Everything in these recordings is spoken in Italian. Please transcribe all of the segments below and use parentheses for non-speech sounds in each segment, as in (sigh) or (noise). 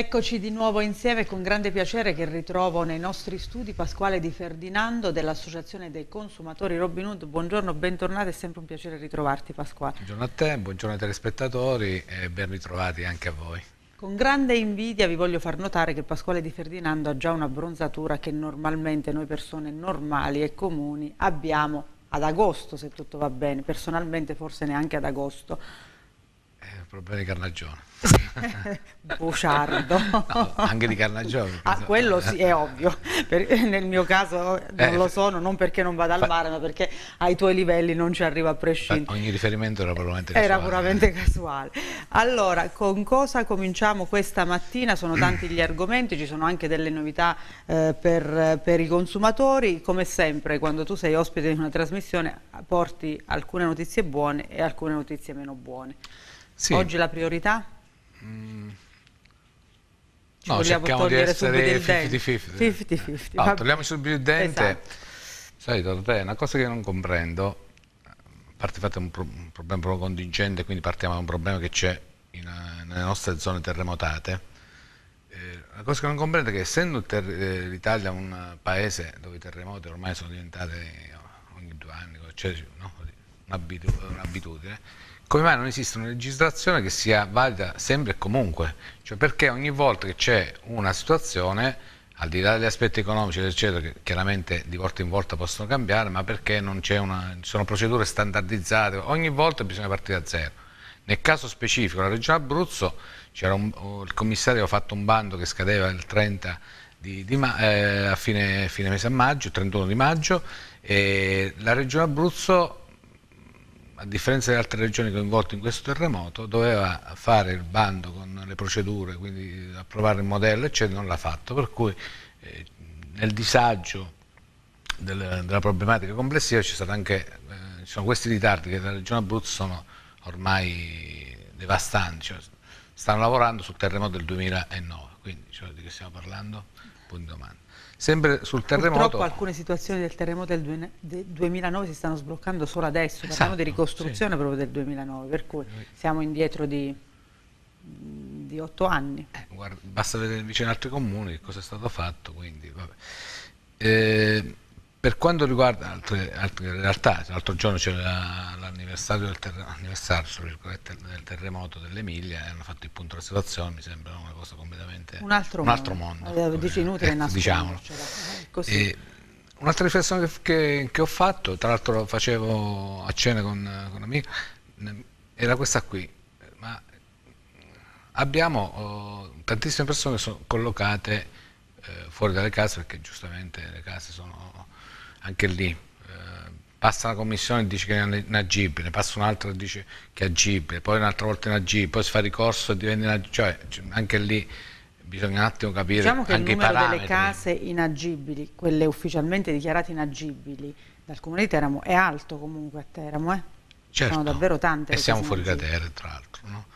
Eccoci di nuovo insieme con grande piacere che ritrovo nei nostri studi Pasquale Di Ferdinando dell'Associazione dei Consumatori Robin Hood. Buongiorno, bentornato, è sempre un piacere ritrovarti Pasquale. Buongiorno a te, buongiorno ai telespettatori e ben ritrovati anche a voi. Con grande invidia vi voglio far notare che Pasquale Di Ferdinando ha già una bronzatura che normalmente noi persone normali e comuni abbiamo ad agosto, se tutto va bene, personalmente forse neanche ad agosto problemi di Carnagione. (laughs) Buciardo. No, anche di Carnagione. Ah, quello sì, è ovvio. Per, nel mio caso non eh, lo sono, non perché non vada al mare, ma perché ai tuoi livelli non ci arriva a prescindere. Eh, ogni riferimento era puramente casuale. Era puramente casuale. Allora, con cosa cominciamo questa mattina? Sono tanti gli argomenti, ci sono anche delle novità eh, per, per i consumatori. Come sempre, quando tu sei ospite di una trasmissione, porti alcune notizie buone e alcune notizie meno buone. Sì. Oggi la priorità? Mm. no, cerchiamo di essere 50-50. No, togliamoci subito il dente. Esatto. Sai, Dorotea, una cosa che non comprendo, a parte fatto un, pro un problema proprio contingente, quindi partiamo da un problema che c'è nelle nostre zone terremotate, eh, la cosa che non comprendo è che essendo eh, l'Italia un paese dove i terremoti ormai sono diventati ogni due anni, cioè, no? un'abitudine, come mai non esiste una legislazione che sia valida sempre e comunque? Cioè perché ogni volta che c'è una situazione, al di là degli aspetti economici, eccetera, che chiaramente di volta in volta possono cambiare, ma perché non c'è una, sono procedure standardizzate, ogni volta bisogna partire da zero. Nel caso specifico, la Regione Abruzzo, un, oh, il commissario ha fatto un bando che scadeva il 30 di, di eh, a fine, fine mese a maggio, 31 di maggio, e la Regione Abruzzo a differenza delle altre regioni coinvolte in questo terremoto, doveva fare il bando con le procedure, quindi approvare il modello, eccetera, non l'ha fatto, per cui eh, nel disagio del, della problematica complessiva ci, anche, eh, ci sono questi ritardi che nella regione Abruzzo sono ormai devastanti, cioè, stanno lavorando sul terremoto del 2009, quindi cioè, di che stiamo parlando? Punto domanda sempre sul terremoto. Purtroppo alcune situazioni del terremoto del 2009 si stanno sbloccando solo adesso, esatto, parliamo di ricostruzione sì. proprio del 2009, per cui siamo indietro di, di 8 anni. Eh, guarda, basta vedere vicino altri comuni che cosa è stato fatto, quindi, eh, per quanto riguarda altre, altre realtà, l'altro giorno c'era l'anniversario del, del, terremoto dell'Emilia e hanno fatto il punto della situazione, mi sembra una cosa completamente... Un altro, un altro mondo. mondo Dice inutile eh, diciamolo. Cioè, e, un'altra riflessione che, che, che, ho fatto, tra l'altro facevo a cena con, con un'amica, era questa qui, ma abbiamo oh, tantissime persone che sono collocate eh, fuori dalle case perché giustamente le case sono anche lì eh, passa la commissione e dice che è inagibile, passa un'altra e dice che è agibile, poi un'altra volta è inagibile, poi si fa ricorso e diventa inagibile, cioè anche lì bisogna un attimo capire diciamo che anche il numero delle case inagibili, quelle ufficialmente dichiarate inagibili dal comune di Teramo è alto comunque a Teramo, eh? certo. sono davvero tante. E siamo fuori da terra tra l'altro, no?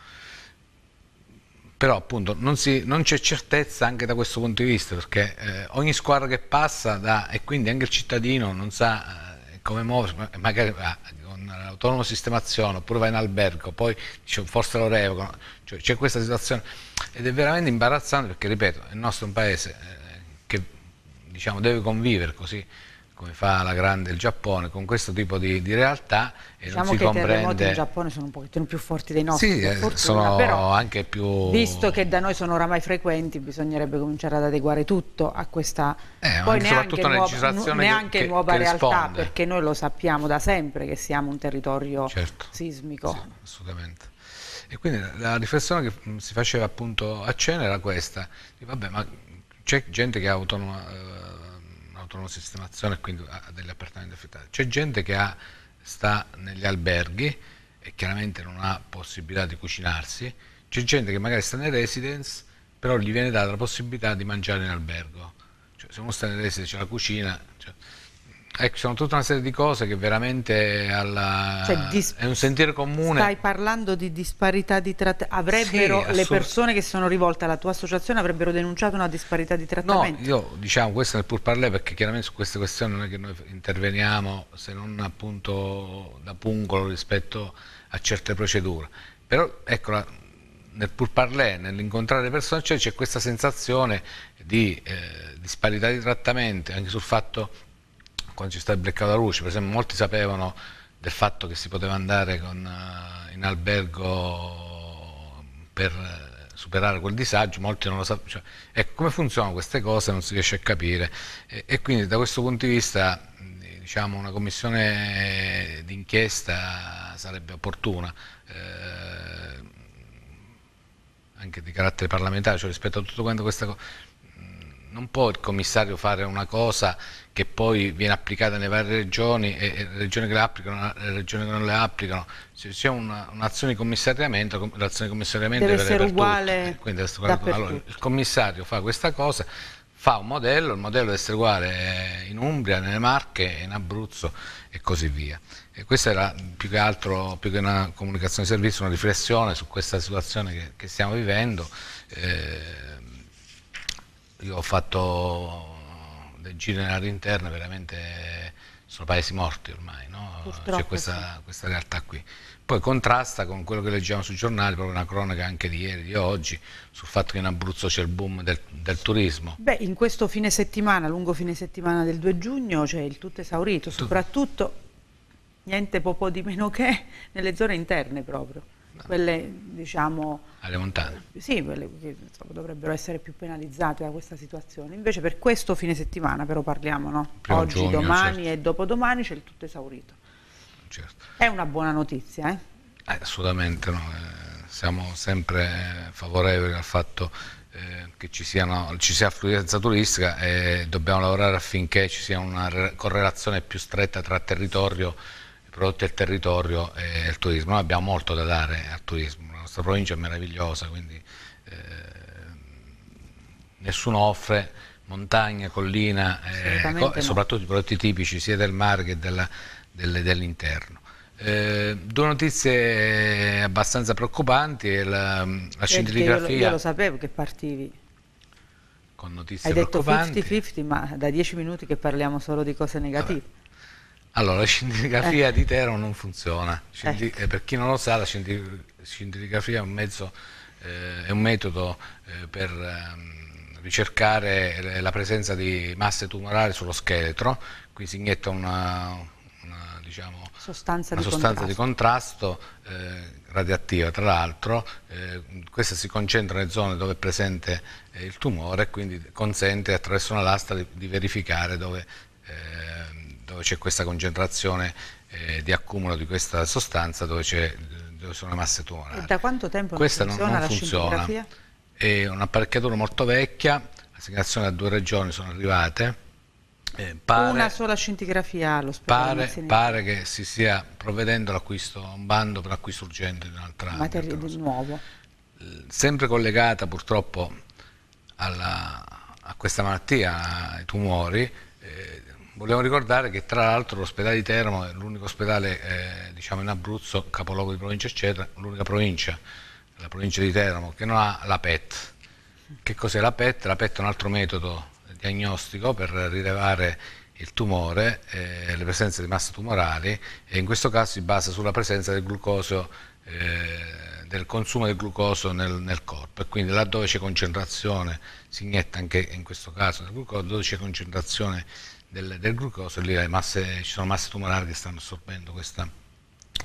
però appunto non, c'è certezza anche da questo punto di vista perché eh, ogni squadra che passa da, e quindi anche il cittadino non sa eh, come muoversi, magari ah, con l'autonomo sistemazione oppure va in albergo, poi diciamo, forse lo revocano, cioè, c'è questa situazione ed è veramente imbarazzante perché ripeto il nostro è un paese eh, che diciamo, deve convivere così come fa la grande il Giappone, con questo tipo di, di realtà e diciamo non si comprende... Diciamo che i terremoti in Giappone sono un pochettino più forti dei nostri, sì, eh, fortuna, sono però, anche più... Visto che da noi sono oramai frequenti, bisognerebbe cominciare ad adeguare tutto a questa... Eh, Poi neanche, nuova, neanche che, nuova che realtà, risponde. perché noi lo sappiamo da sempre che siamo un territorio certo. sismico. Sì, assolutamente. E quindi la riflessione che mm, si faceva appunto a cena era questa, vabbè ma c'è gente che ha autonoma eh, sistemazione e quindi ha degli appartamenti affittati. C'è gente che ha, sta negli alberghi e chiaramente non ha possibilità di cucinarsi, c'è gente che magari sta nei residence, però gli viene data la possibilità di mangiare in albergo. Cioè, se uno sta nei residence c'è la cucina. Cioè, Ecco, sono tutta una serie di cose che veramente alla... cioè, dis... è un sentire comune. Stai parlando di disparità di trattamento. Avrebbero sì, le persone che sono rivolte alla tua associazione avrebbero denunciato una disparità di trattamento? No, io diciamo questo nel pur parlare perché chiaramente su queste questioni non è che noi interveniamo se non appunto da pungolo rispetto a certe procedure. Però ecco, nel pur parlare, nell'incontrare le persone, cioè c'è cioè, questa sensazione di eh, disparità di trattamento anche sul fatto quando ci sta il bloccata la luce, per esempio molti sapevano del fatto che si poteva andare con, eh, in albergo per eh, superare quel disagio, molti non lo sapevano. Cioè, e come funzionano queste cose non si riesce a capire. E, e quindi da questo punto di vista diciamo, una commissione d'inchiesta sarebbe opportuna, eh, anche di carattere parlamentare, cioè rispetto a tutto quanto questa cosa non può il commissario fare una cosa che poi viene applicata nelle varie regioni e, le regioni che le applicano e regioni che non le applicano. Se c'è un'azione un di commissariamento, l'azione di commissariamento deve, eh, deve essere uguale. Tutti, allora, il commissario fa questa cosa, fa un modello, il modello deve essere uguale eh, in Umbria, nelle Marche, in Abruzzo e così via. E questa era più che altro, più che una comunicazione di servizio, una riflessione su questa situazione che, che stiamo vivendo. Eh, io ho fatto del giro in interna, veramente sono paesi morti ormai, no? c'è questa, sì. questa, realtà qui. Poi contrasta con quello che leggiamo sui giornali, proprio una cronaca anche di ieri, di oggi, sul fatto che in Abruzzo c'è il boom del, del, turismo. Beh, in questo fine settimana, lungo fine settimana del 2 giugno, c'è il tutto esaurito, soprattutto niente po' di meno che nelle zone interne proprio quelle diciamo alle montane sì quelle che insomma, dovrebbero essere più penalizzate da questa situazione invece per questo fine settimana però parliamo no? oggi giugno, certo. domani certo. e dopodomani c'è il tutto esaurito certo. è una buona notizia eh? Eh, assolutamente no. eh, siamo sempre favorevoli al fatto eh, che ci, siano, ci sia affluenza turistica e dobbiamo lavorare affinché ci sia una correlazione più stretta tra territorio e prodotti del territorio e il turismo. Noi abbiamo molto da dare al turismo, la nostra provincia è meravigliosa, quindi eh, nessuno offre montagna, collina eh, e soprattutto i prodotti tipici sia del mare che dell'interno. eh, due notizie abbastanza preoccupanti, eh, la, la scintilligrafia... Io, io lo sapevo che partivi con notizie Hai detto 50-50, ma da dieci minuti che parliamo solo di cose negative. Vabbè. Allora, la scintigrafia eh. di Tero non funziona. Scinti ecco. Eh, per chi non lo sa, la scintigrafia è un, mezzo, eh, è un metodo eh, per um, ricercare la presenza di masse tumorali sullo scheletro. Qui si inietta una, una diciamo, sostanza, una di, sostanza contrasto. di contrasto eh, radioattiva, tra l'altro eh, questa si concentra nelle zone dove è presente eh, il tumore e quindi consente attraverso una lastra di, di verificare dove eh, dove c'è questa concentrazione eh, di accumulo di questa sostanza dove, dove sono le masse tumorali. E da quanto tempo questa non funziona? Non funziona. È un'apparecchiatura molto vecchia, assegnazioni a due regioni sono arrivate. Eh, pare, Una sola scintigrafia all'ospedale. Pare, pare, che si stia provvedendo all'acquisto, un bando per l'acquisto urgente di un'altra materia di nuovo. Sempre collegata purtroppo alla, a questa malattia, ai tumori, eh, volevo ricordare che tra l'altro l'ospedale di Teramo è l'unico ospedale eh, diciamo in Abruzzo, capoluogo di provincia eccetera, l'unica provincia, la provincia di Teramo, che non ha la PET. Che cos'è la PET? La PET è un altro metodo diagnostico per rilevare il tumore, eh, le presenze di masse tumorali e in questo caso si basa sulla presenza del glucosio eh, del consumo del glucosio nel, nel, corpo e quindi laddove c'è concentrazione, si inietta anche in questo caso del glucosio, dove c'è concentrazione del, del glucosio, lì masse, ci sono masse tumorali che stanno assorbendo questa,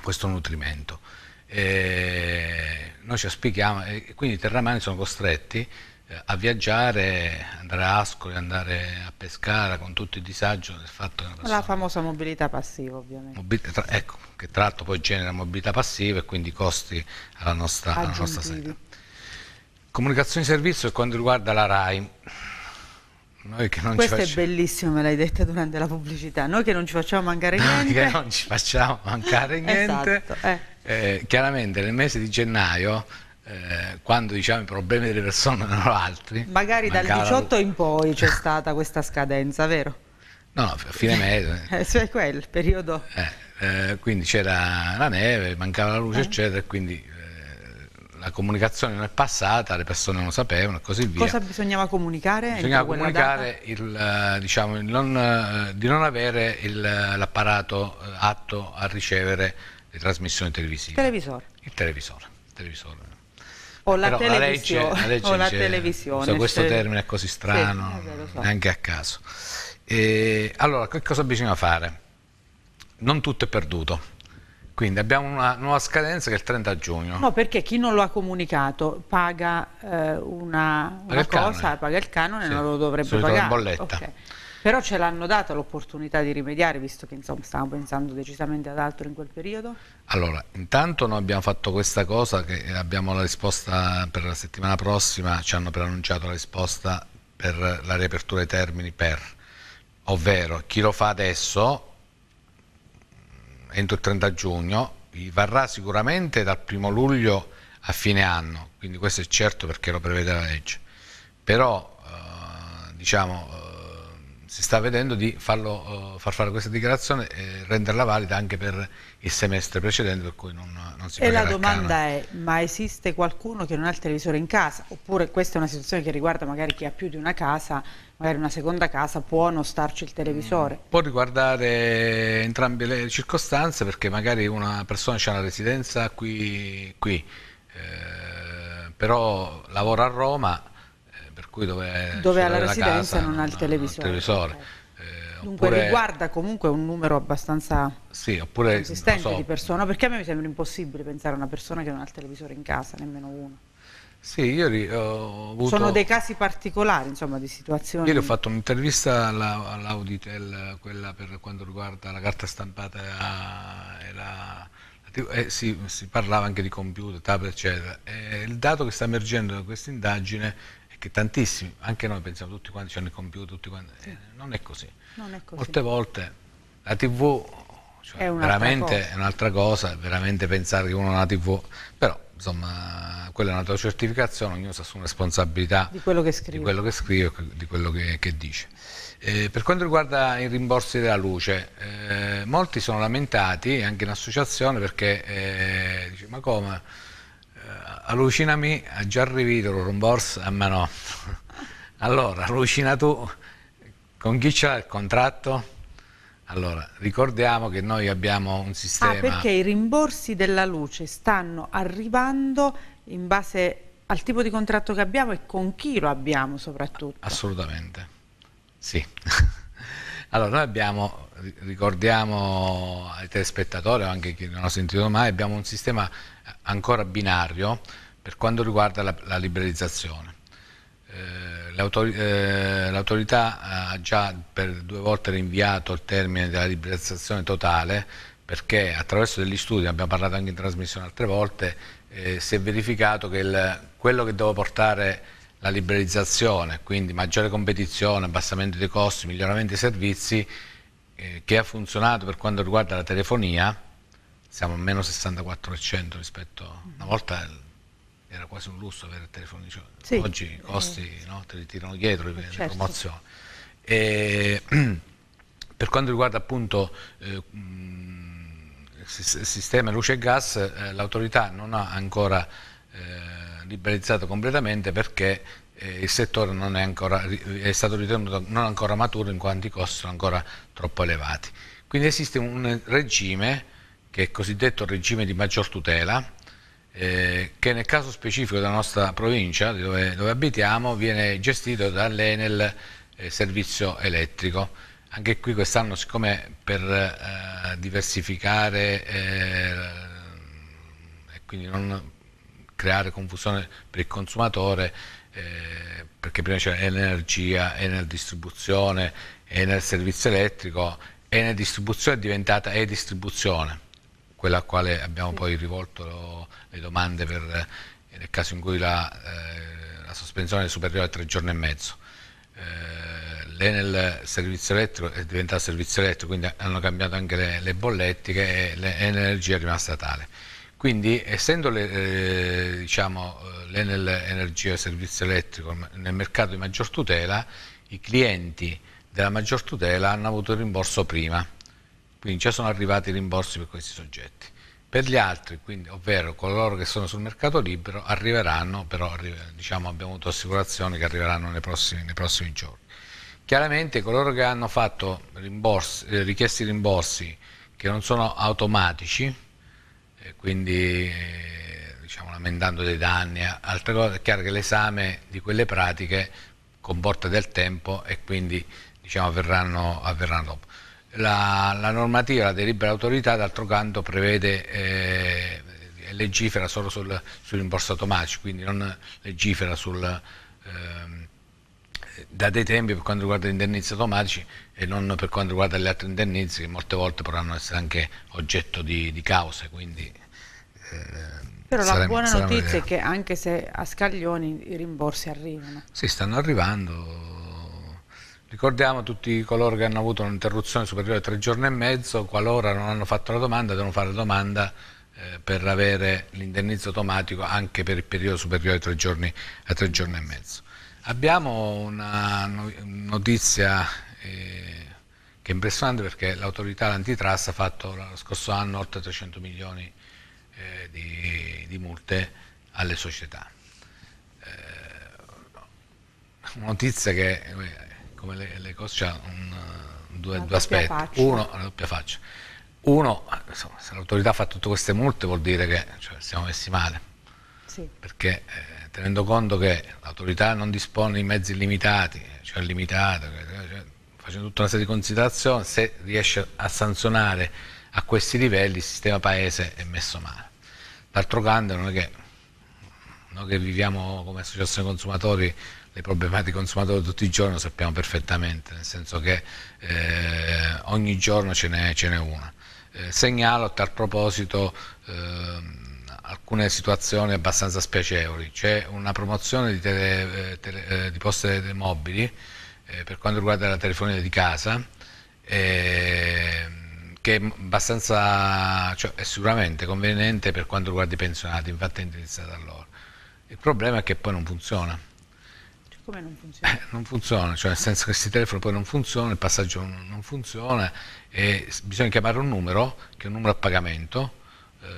questo nutrimento. E noi ci aspichiamo, e quindi i terramani sono costretti eh, a viaggiare, andare a Ascoli, andare a Pescara con tutto il disagio del fatto che La famosa mobilità passiva ovviamente. Mobilità, tra, ecco, che tra l'altro poi genera mobilità passiva e quindi costi alla nostra, alla nostra sede. Comunicazione e servizio per quanto riguarda la RAI. Questa è bellissima, l'hai detta durante la pubblicità. Noi che non ci facciamo mancare niente. che non ci facciamo mancare (laughs) niente. esatto, eh. Eh, chiaramente nel mese di gennaio eh, quando diciamo i problemi delle persone erano altri magari dal 18 la... in poi c'è (laughs) stata questa scadenza vero? no, no a fine mese (laughs) eh, cioè quel periodo eh, eh, quindi c'era la neve mancava la luce eh. eccetera e quindi eh, la comunicazione non è passata, le persone non sapevano e così via. Cosa bisognava comunicare? Bisognava comunicare il, eh, diciamo, il non, eh, di non avere eh, l'apparato atto a ricevere le trasmissioni televisive. Televisore. Il televisore. Il televisore. O la, la legge, la legge (laughs) o la televisione. So, questo termine è così strano, sì, so. neanche a caso. E, allora, che cosa bisogna fare? Non tutto è perduto quindi abbiamo una nuova scadenza che è il 30 giugno. No, perché chi non lo ha comunicato paga eh, una, paga una cosa, canone. paga il canone, sì. non lo dovrebbe Solito pagare. bolletta. Okay. Però ce l'hanno data l'opportunità di rimediare, visto che insomma, stavamo pensando decisamente ad altro in quel periodo? Allora, intanto noi abbiamo fatto questa cosa, che abbiamo la risposta per la settimana prossima, ci hanno preannunciato la risposta per la riapertura dei termini per, ovvero chi lo fa adesso entro il 30 giugno, vi varrà sicuramente dal primo luglio a fine anno, quindi questo è certo perché lo prevede la legge, però eh, diciamo si sta vedendo di farlo, eh, far fare questa dichiarazione e renderla valida anche per il semestre precedente per cui non, non si E la domanda canone. è, ma esiste qualcuno che non ha il televisore in casa? Oppure questa è una situazione che riguarda magari chi ha più di una casa, magari una seconda casa, può non starci il televisore? Mm, può riguardare entrambe le circostanze perché magari una persona ha una residenza qui, qui eh, però lavora a Roma per cui dove, dove la residenza casa, non ha il televisore. Il televisore. Eh, Dunque oppure, riguarda comunque un numero abbastanza sì, oppure, consistente so, di persone, perché a me mi sembra impossibile pensare a una persona che non ha il televisore in casa, nemmeno uno. Sì, ieri ho avuto... Sono dei casi particolari, insomma, di situazioni... Ieri ho fatto un'intervista all'Auditel, quella per quanto riguarda la carta stampata e la... Eh, sì, si parlava anche di computer, tablet, eccetera. E il dato che sta emergendo da questa indagine che tantissimi, anche noi pensiamo tutti quanti hanno il computer, tutti quanti, eh, non, è così. non è così. Molte volte la TV cioè, è veramente cosa. è un'altra cosa, veramente pensare che uno ha una TV, però insomma quella è una certificazione, ognuno si assume responsabilità di quello che scrive, di quello che, scrive, di quello che, che dice. Eh, per quanto riguarda i rimborsi della luce, eh, molti sono lamentati anche in associazione perché eh, dice ma come? allucinami già Jerry Vidro, Rombors a Manò. Allora, allucina tu, con chi c'è il contratto? Allora, ricordiamo che noi abbiamo un sistema... Ah, perché i rimborsi della luce stanno arrivando in base al tipo di contratto che abbiamo e con chi lo abbiamo soprattutto. Assolutamente, sì. (laughs) allora, noi abbiamo, ricordiamo ai telespettatori o anche chi non ha sentito mai, abbiamo un sistema ancora binario per quanto riguarda la, la liberalizzazione. Eh, eh l'autorità eh, ha già per due volte rinviato il termine della liberalizzazione totale perché attraverso degli studi, abbiamo parlato anche in trasmissione altre volte, eh, si è verificato che il, quello che doveva portare la liberalizzazione, quindi maggiore competizione, abbassamento dei costi, miglioramento dei servizi, eh, che ha funzionato per quanto riguarda la telefonia, siamo a meno 64% rispetto a una volta era quasi un lusso avere il telefono di sì, oggi i costi eh, no, te li tirano dietro le eh, certo. promozioni e, (clears throat) per quanto riguarda appunto eh, mm, il sistema luce e gas eh, l'autorità non ha ancora eh, liberalizzato completamente perché eh, il settore non è, ancora, è stato ritenuto non ancora maturo in quanto i costi sono ancora troppo elevati quindi esiste un regime che è il cosiddetto regime di maggior tutela, eh, che nel caso specifico della nostra provincia, dove, dove abitiamo, viene gestito dall'Enel eh, Servizio Elettrico. Anche qui quest'anno, siccome per eh, diversificare eh, e quindi non creare confusione per il consumatore, eh, perché prima c'era energia, Enel distribuzione, Enel servizio elettrico, Enel distribuzione è diventata e distribuzione quella a quale abbiamo poi rivolto le domande per, eh, nel caso in cui la, eh, la sospensione è superiore a tre giorni e mezzo. Eh, L'Enel servizio elettrico è diventata servizio elettrico, quindi hanno cambiato anche le, le bollettiche e l'energia è rimasta tale. Quindi essendo l'Enel eh, diciamo, eh, energia e servizio elettrico nel mercato di maggior tutela, i clienti della maggior tutela hanno avuto il rimborso prima quindi già sono arrivati i rimborsi per questi soggetti. Per gli altri, quindi, ovvero coloro che sono sul mercato libero, arriveranno, però diciamo, abbiamo avuto assicurazioni che arriveranno nei prossimi, nei prossimi giorni. Chiaramente coloro che hanno fatto rimborsi, eh, richiesti rimborsi che non sono automatici, eh, quindi eh, diciamo, lamentando dei danni, altre cose, è chiaro che l'esame di quelle pratiche comporta del tempo e quindi diciamo, avverranno, avverranno dopo. La, la normativa, la delibera autorità, d'altro canto, prevede eh, e eh, legifera solo sul, sul rimborso automatico, quindi non legifera sul, eh, da dei tempi per quanto riguarda gli indennizi automatici e non per quanto riguarda gli altri indennizi che molte volte potranno essere anche oggetto di, di cause. Quindi, eh, però saremo, la buona notizia è che anche se a Scaglioni i rimborsi arrivano. Sì, stanno arrivando Ricordiamo tutti coloro che hanno avuto un'interruzione superiore a tre giorni e mezzo, qualora non hanno fatto la domanda, devono fare la domanda eh, per avere l'indennizzo automatico anche per il periodo superiore a tre giorni, a tre giorni e mezzo. Abbiamo una notizia eh, che è impressionante perché l'autorità l'antitrust ha fatto lo scorso anno oltre 300 milioni eh, di, di, multe alle società. Eh, notizia che eh, come le, le cose, ha eh, due, due aspetti. Faccia. Uno, una doppia faccia. Uno, insomma, se l'autorità fa tutte queste multe vuol dire che cioè, siamo messi male. Sì. Perché eh, tenendo conto che l'autorità non dispone di mezzi limitati, cioè limitata, cioè, cioè, facendo tutta una serie di considerazioni, se riesce a sanzionare a questi livelli il sistema paese è messo male. D'altro canto non è che noi che viviamo come associazione consumatori le problematiche consumatori tutti i giorni lo sappiamo perfettamente, nel senso che eh, ogni giorno ce n'è, una. Eh, segnalo a tal proposito ehm, alcune situazioni abbastanza spiacevoli. C'è una promozione di, tele, eh, tele, eh, di poste mobili eh, per quanto riguarda la telefonia di casa ehm, che è abbastanza, cioè, è sicuramente conveniente per quanto riguarda i pensionati, infatti è indirizzata a loro. Il problema è che poi non funziona come non funziona? Eh, non funziona, cioè nel senso che questi telefoni poi non funzionano, il passaggio non funziona e bisogna chiamare un numero, che è un numero a pagamento eh,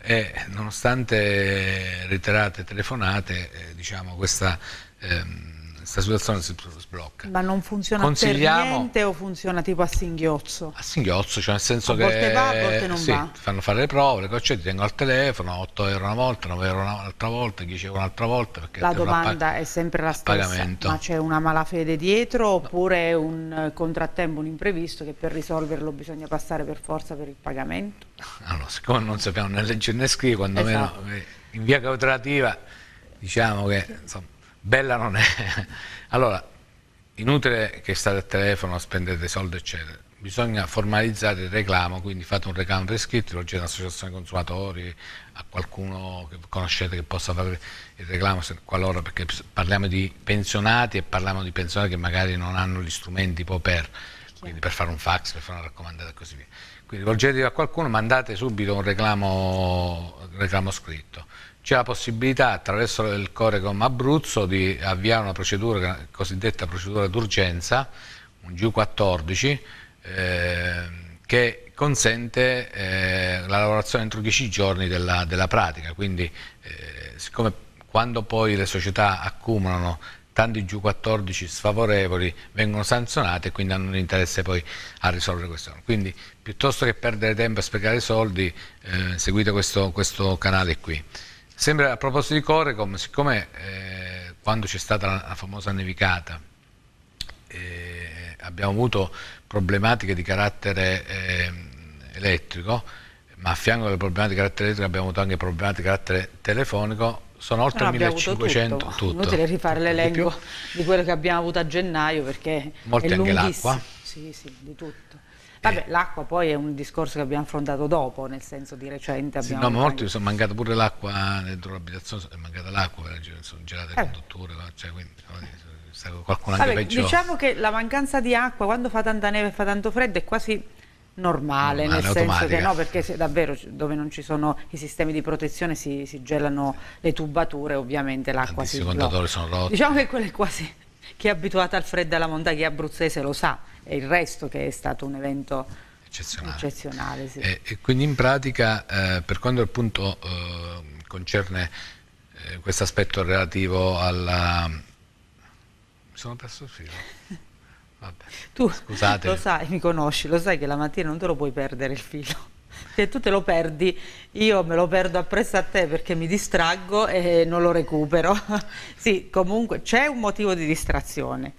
e nonostante reiterate telefonate, eh, diciamo questa... Ehm, questa situazione si sblocca. Ma non funziona Consigliamo... per niente o funziona tipo a singhiozzo? A singhiozzo, cioè nel senso a che... A volte va, a volte non sì, va. ti fanno fare le prove, le cose, cioè ti tengo al telefono, 8 euro una volta, 9 euro un'altra volta, 10 euro un'altra volta. Perché la domanda è sempre la stessa, ma c'è una malafede dietro oppure no. un contrattempo, un imprevisto che per risolverlo bisogna passare per forza per il pagamento? Allora, siccome non sappiamo né leggere né scrivere, quando esatto. in via cautelativa diciamo che... Insomma, bella non è. (laughs) Allora, inutile che state al telefono, spendete soldi, eccetera. Bisogna formalizzare il reclamo, quindi fate un reclamo per iscritto, lo chiedete all'associazione consumatori, a qualcuno che conoscete che possa fare il reclamo, se, qualora, perché parliamo di pensionati e parliamo di pensionati che magari non hanno gli strumenti poi per, quindi per fare un fax, per fare una raccomandata e così via. Quindi rivolgetevi a qualcuno, mandate subito un reclamo, reclamo scritto c'è la possibilità attraverso il Corecom Abruzzo di avviare una procedura, cosiddetta procedura d'urgenza, un gu 14 eh, che consente eh, la lavorazione entro 10 giorni della, della pratica, quindi eh, siccome quando poi le società accumulano tanti gu 14 sfavorevoli vengono sanzionate e quindi hanno un interesse poi a risolvere questo. Quindi piuttosto che perdere tempo e sprecare soldi, eh, seguite questo, questo canale qui. Sembra a proposito di Corecom, siccome eh, quando c'è stata la, la famosa nevicata eh, abbiamo avuto problematiche di carattere eh, elettrico, ma a fianco alle problematiche di carattere elettrico abbiamo avuto anche problematiche di carattere telefonico, sono oltre no, 1500 tutto. tutto. Inutile rifare l'elenco di, di quello che abbiamo avuto a gennaio perché Molti è anche l'acqua. Sì, sì, di tutto. Vabbè, l'acqua poi è un discorso che abbiamo affrontato dopo, nel senso di recente. Sì, no, molti sono mancata pure l'acqua eh, dentro l'abitazione, è mancata l'acqua, eh, cioè, sono gelate eh. condutture, cioè, quindi, qualcuno anche Vabbè, peggio. Diciamo che la mancanza di acqua quando fa tanta neve e fa tanto freddo è quasi normale, normale nel senso che no, perché davvero dove non ci sono i sistemi di protezione si, si gelano le tubature, ovviamente l'acqua si... I contatori sono rotti. Diciamo che quello è quasi chi è abituato al freddo alla montagna, abruzzese lo sa, e il resto che è stato un evento eccezionale. eccezionale sì. e, e quindi in pratica, eh, per quanto appunto eh, concerne eh, questo aspetto relativo alla... mi sono perso il filo. (laughs) Vabbè, tu scusate. lo sai, mi conosci, lo sai che la mattina non te lo puoi perdere il filo. Se tu te lo perdi, io me lo perdo appresso a te perché mi distraggo e non lo recupero. (laughs) sì, comunque c'è un motivo di distrazione,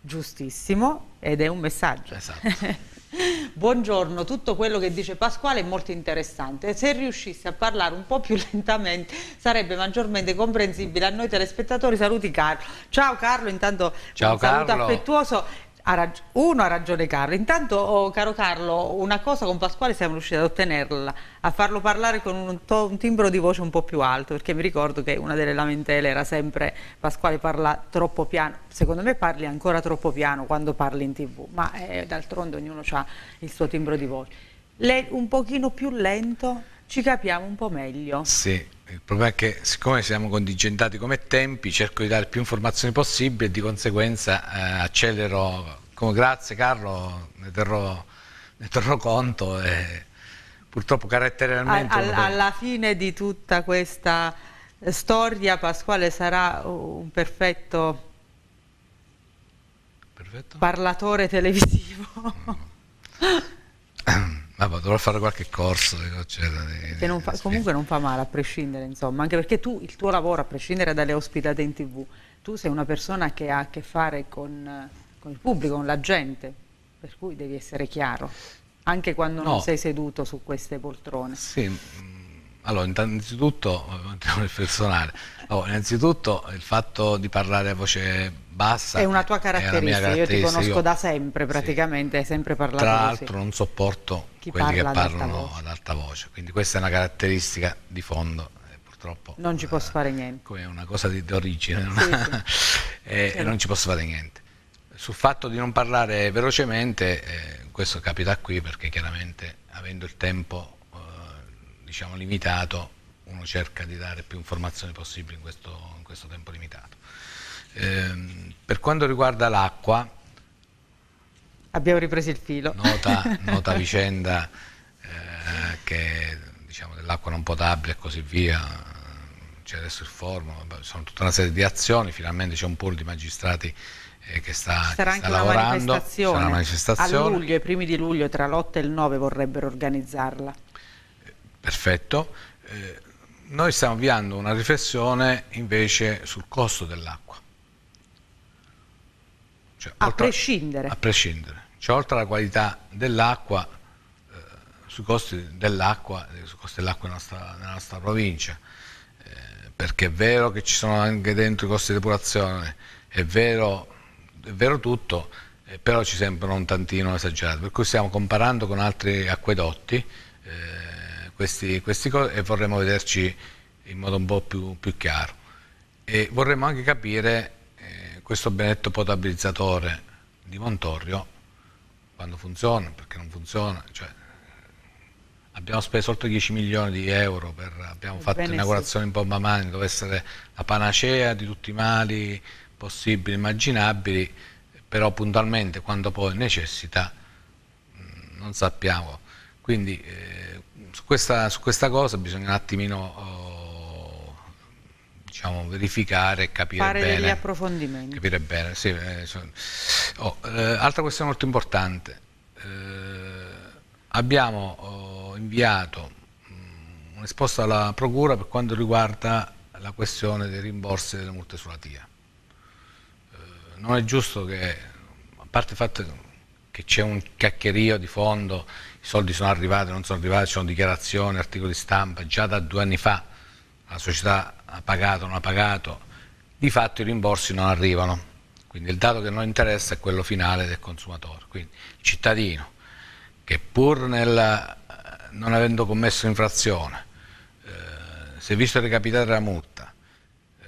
giustissimo, ed è un messaggio. Esatto. (laughs) Buongiorno, tutto quello che dice Pasquale è molto interessante. Se riuscissi a parlare un po' più (laughs) lentamente sarebbe maggiormente comprensibile a noi telespettatori. Saluti Carlo. Ciao Carlo, intanto Ciao, un saluto affettuoso ha uno ha ragione Carlo. Intanto, oh, caro Carlo, una cosa con Pasquale siamo riusciti ad ottenerla, a farlo parlare con un, un, timbro di voce un po' più alto, perché mi ricordo che una delle lamentele era sempre Pasquale parla troppo piano. Secondo me parli ancora troppo piano quando parli in tv, ma eh, d'altronde ognuno ha il suo timbro di voce. Lei un pochino più lento? ci capiamo un po' meglio. Sì. Il problema è che siccome siamo contingentati come tempi, cerco di dare più informazioni possibile e di conseguenza eh, accelero. Come, grazie Carlo, ne terrò, ne terrò conto. E purtroppo caratterialmente... All, alla fine di tutta questa eh, storia Pasquale sarà un perfetto, perfetto? parlatore televisivo. Mm. (laughs) Ehm, ma dovrò fare qualche corso. Eccetera, di, che non fa, comunque non fa male a prescindere, insomma, anche perché tu, il tuo lavoro, a prescindere dalle ospitate in tv, tu sei una persona che ha a che fare con, con il pubblico, con la gente, per cui devi essere chiaro, anche quando no. non sei seduto su queste poltrone. Sì. Mm, allora, innanzitutto, il (laughs) personale, allora, innanzitutto il fatto di parlare a voce bassa. È una tua caratteristica, caratteristica. io ti conosco io, da sempre praticamente, sì. hai sempre parlato Tra l'altro non sopporto Chi quelli parla che parlano ad alta, ad alta voce, quindi questa è una caratteristica di fondo eh, purtroppo non ci eh, posso fare niente come una cosa di origine sì, non, sì. (laughs) Eh, e, sì. non ci posso fare niente sul fatto di non parlare velocemente eh, questo capita qui perché chiaramente avendo il tempo eh, diciamo limitato uno cerca di dare più informazioni possibili in questo, in questo tempo limitato eh, per quanto riguarda l'acqua... Abbiamo ripreso il filo. Nota, (laughs) nota vicenda eh, che diciamo, dell'acqua non potabile e così via, c'è adesso il forum, sono tutta una serie di azioni, finalmente c'è un pool di magistrati eh, che sta, ci sarà che sta anche lavorando. Una sarà una manifestazione. A luglio, i primi di luglio, tra l'8 e il 9 vorrebbero organizzarla. Perfetto. Eh, noi stiamo avviando una riflessione invece sul costo dell'acqua. Cioè, a, oltre, prescindere. a prescindere. Cioè, oltre alla qualità dell'acqua, eh, sui costi dell'acqua, eh, sui costi dell'acqua nella, nella nostra, provincia, eh, perché è vero che ci sono anche dentro i costi di depurazione, è vero, è vero tutto, eh, però ci sembrano un tantino esagerati. Per cui stiamo comparando con altri acquedotti eh, questi, questi e vorremmo vederci in modo un po' più, più chiaro. E vorremmo anche capire questo benetto potabilizzatore di Montorrio, quando funziona, perché non funziona, cioè, abbiamo speso oltre 10 milioni di euro, per, abbiamo fatto l'inaugurazione sì. in Pombamani, doveva essere la panacea di tutti i mali possibili, immaginabili, però puntualmente quando poi necessita non sappiamo. Quindi eh, su, questa, su, questa, cosa bisogna un attimino oh, diciamo, verificare e capire Fare bene. Fare degli approfondimenti. Capire bene, sì, eh, oh, eh, altra questione molto importante. Eh, abbiamo oh, inviato mm, un'esposta alla Procura per quanto riguarda la questione dei rimborsi delle multe sulla TIA. Eh, non è giusto che, a parte il fatto che c'è un chiacchierio di fondo, i soldi sono arrivati, non sono arrivati, ci sono dichiarazioni, articoli di stampa, già da due anni fa la società ha pagato, non ha pagato, di fatto i rimborsi non arrivano. Quindi il dato che non interessa è quello finale del consumatore. Quindi il cittadino che pur nel, eh, non avendo commesso infrazione, eh, si è visto recapitare la multa, eh,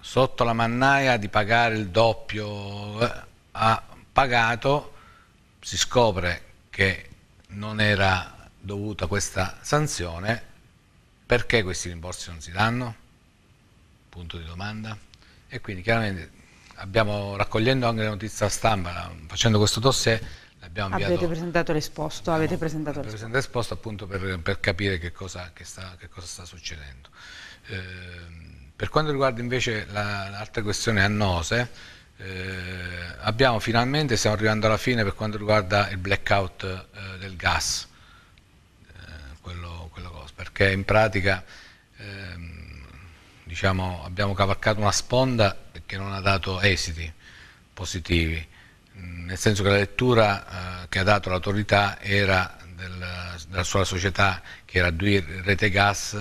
sotto la mannaia di pagare il doppio, eh, ha pagato, si scopre che non era dovuta questa sanzione, perché questi rimborsi non si danno? punto di domanda e quindi chiaramente abbiamo, raccogliendo anche la notizia stampa, facendo questo dossier, l'abbiamo inviato... Avete presentato l'esposto, avete presentato l'esposto. l'esposto appunto per, per, capire che cosa, che sta, che cosa sta succedendo. Eh, per quanto riguarda invece la, l'altra questione annose, eh, abbiamo finalmente, stiamo arrivando alla fine per quanto riguarda il blackout eh, del gas, eh, quello, quello, perché in pratica ehm, diciamo, abbiamo cavalcato una sponda che non ha dato esiti positivi, nel senso che la lettura eh, che ha dato l'autorità era della, della sua società che era Dui Rete Gas,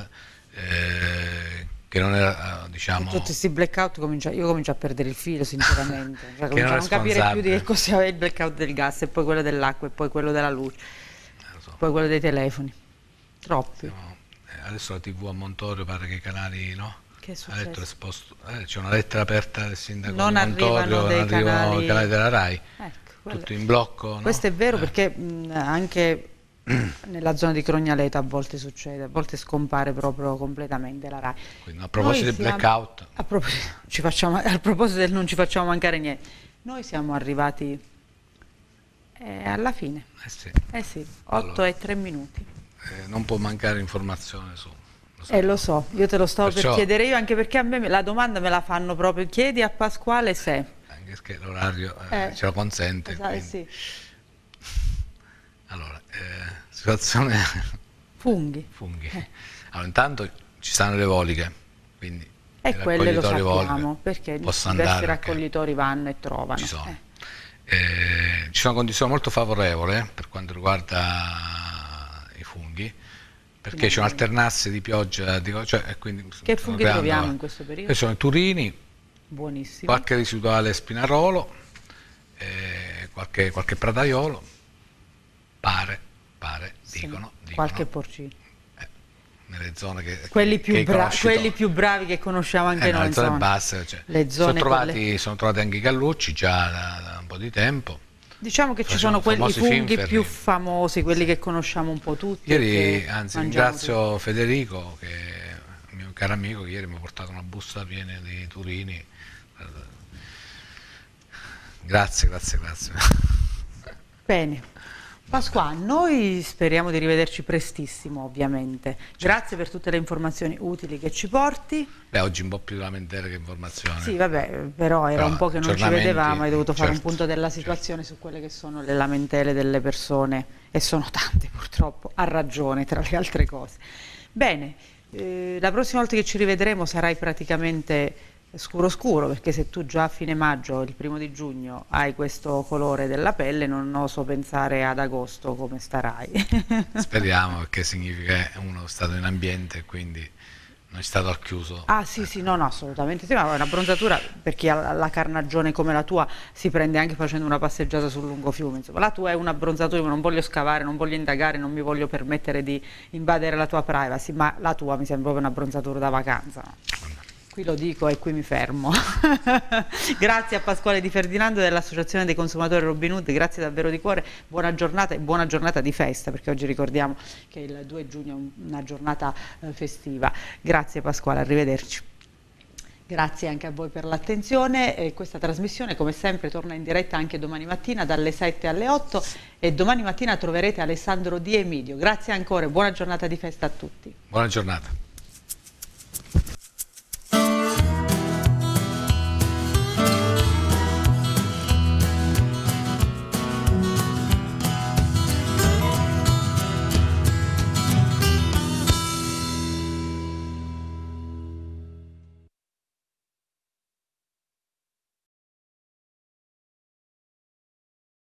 eh, che non era eh, diciamo tutti questi blackout comincia, io comincio a perdere il filo sinceramente (laughs) cioè, comincio a non capire più di che cos'è il blackout del gas e poi quello dell'acqua e poi quello della luce eh, so. poi quello dei telefoni troppi Siamo, eh, adesso la tv a Montorio pare che i canali no? Che ha detto l'esposto, eh, c'è una lettera aperta del sindaco non di Montorio, non arrivano canali... canali della RAI, ecco, tutto in blocco. No? Questo è vero eh. perché mh, anche (clears throat) nella zona di Crognaleta a volte succede, a volte scompare proprio completamente la RAI. Quindi a proposito Noi del blackout... A, propos (laughs) facciamo... a proposito del non ci facciamo mancare niente, noi siamo arrivati eh, alla fine. Eh sì. Eh sì, 8 allora, e 3 minuti. Eh, non può mancare informazione su... Eh lo so, io te lo sto Perciò... per chiedere io anche perché a me la domanda me la fanno proprio, chiedi a Pasquale se... Anche se l'orario eh, eh ce lo consente. Esatto, sì. Allora, eh, situazione... Funghi. Funghi. Eh. Allora intanto ci stanno le voliche, quindi... E quelle lo sappiamo, perché i raccoglitori vanno e trovano. Ci sono. Eh. Eh, ci sono condizioni molto favorevoli per quanto riguarda i funghi perché c'è un'alternarsi di pioggia, di, cioè, quindi, che funghi troviamo in questo periodo? Questi sono i turini, Buonissimo. qualche residuale spinarolo, eh, qualche, qualche, pradaiolo, pare, pare, dicono, dicono, Qualche porcino. Eh, nelle zone che, quelli, più che quelli più bravi che conosciamo anche eh, noi. le zone basse, cioè, le zone sono, trovati, sono trovati anche i gallucci già da, da un po' di tempo Diciamo che ci sono quelli funghi più famosi, quelli che conosciamo un po' tutti. Ieri, anzi, ringrazio tutti. Federico, che è un mio caro amico, che ieri mi ha portato una busta piena di Turini. Grazie, grazie, grazie. Bene. Pasqua, noi speriamo di rivederci prestissimo ovviamente. Grazie per tutte le informazioni utili che ci porti. Beh, oggi un po' più lamentera che informazioni. Sì, vabbè, però era però, un po' che non ci vedevamo, hai dovuto fare certo, un punto della certo. situazione certo. su quelle che sono le lamentele delle persone e sono tante purtroppo, a ragione tra le altre cose. Bene, eh, la prossima volta che ci rivedremo sarai praticamente scuro scuro perché se tu già a fine maggio, il primo di giugno hai questo colore della pelle non oso pensare ad agosto come starai. (laughs) Speriamo perché significa che uno è stato in ambiente quindi non è stato al chiuso. Ah sì sì no no assolutamente sì, ma una bronzatura per chi ha la carnagione come la tua si prende anche facendo una passeggiata sul lungo fiume, insomma la tua è una bronzatura, non voglio scavare, non voglio indagare, non mi voglio permettere di invadere la tua privacy, ma la tua mi sembra proprio una bronzatura da vacanza. No? Qui lo dico e qui mi fermo. (laughs) grazie a Pasquale Di Ferdinando dell'Associazione dei Consumatori Robin Hood, grazie davvero di cuore, buona giornata e buona giornata di festa, perché oggi ricordiamo che il 2 giugno è una giornata eh, festiva. Grazie Pasquale, arrivederci. Grazie anche a voi per l'attenzione. Questa trasmissione, come sempre, torna in diretta anche domani mattina dalle 7 alle 8 e domani mattina troverete Alessandro Di Emidio. Grazie ancora e buona giornata di festa a tutti. Buona giornata.